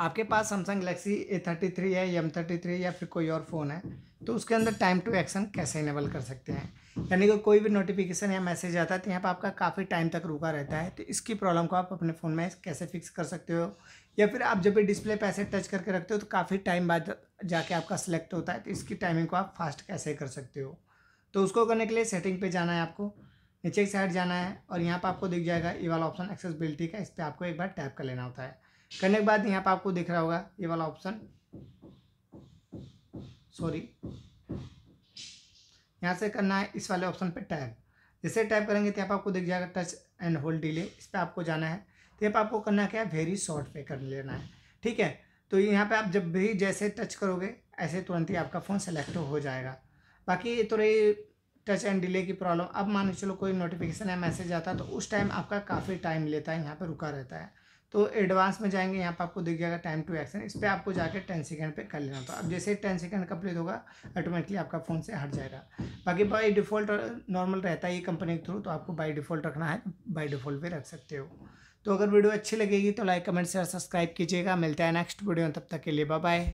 आपके पास Samsung Galaxy A thirty three है एम थर्टी थ्री या फिर कोई और फ़ोन है तो उसके अंदर टाइम टू एक्शन कैसे इनेबल कर सकते हैं यानी कि कोई भी नोटिफिकेशन या मैसेज आता है तो यहाँ पर आपका काफ़ी टाइम तक रुका रहता है तो इसकी प्रॉब्लम को आप अपने फ़ोन में कैसे फिक्स कर सकते हो या फिर आप जब भी डिस्प्ले पैसे ऐसे टच करके रखते हो तो काफ़ी टाइम बाद जाके आपका सेलेक्ट होता है तो इसकी टाइमिंग को आप फास्ट कैसे कर सकते हो तो उसको करने के लिए सेटिंग पे जाना है आपको नीचे की साइड जाना है और यहाँ पर आपको दिख जाएगा ये वाला ऑप्शन एक्सेसबिलिटी का इस पर आपको एक बार टैप कर लेना होता है करने के बाद यहाँ पर आपको दिख रहा होगा ये वाला ऑप्शन सॉरी यहाँ से करना है इस वाले ऑप्शन पे टैप जैसे टैप करेंगे तो यहाँ पर आपको दिख जाएगा टच एंड होल्ड डिले इस पर आपको जाना है तो यहाँ पर आपको करना क्या है वेरी शॉर्ट पे कर लेना है ठीक है तो यहाँ पे आप जब भी जैसे टच करोगे ऐसे तुरंत ही आपका फ़ोन सेलेक्ट हो जाएगा बाकी ये तो रही टच एंड डिले की प्रॉब्लम अब मान चलो कोई नोटिफिकेशन या मैसेज आता है तो उस टाइम आपका काफ़ी टाइम लेता है यहाँ पर रुका रहता है तो एडवांस में जाएंगे यहाँ पर आपको दिख जाएगा टाइम टू एक्शन इस पर आपको जाकर टेन सेकेंड पर कर लेना होता तो है अब जैसे टेन सेकेंड कंप्लीट होगा ऑटोमेटिकली आपका फ़ोन से हट जाएगा बाकी बाई डिफ़ॉल्ट नॉर्मल रहता है ये कंपनी के थ्रू तो आपको बाई डिफ़ॉल्ट रखना है बाई डिफ़ॉल्ट पे रख सकते हो तो अगर वीडियो अच्छी लगेगी तो लाइक कमेंट शेयर सब्सक्राइब कीजिएगा मिलता है नेक्स्ट वीडियो तब तक के लिए बाय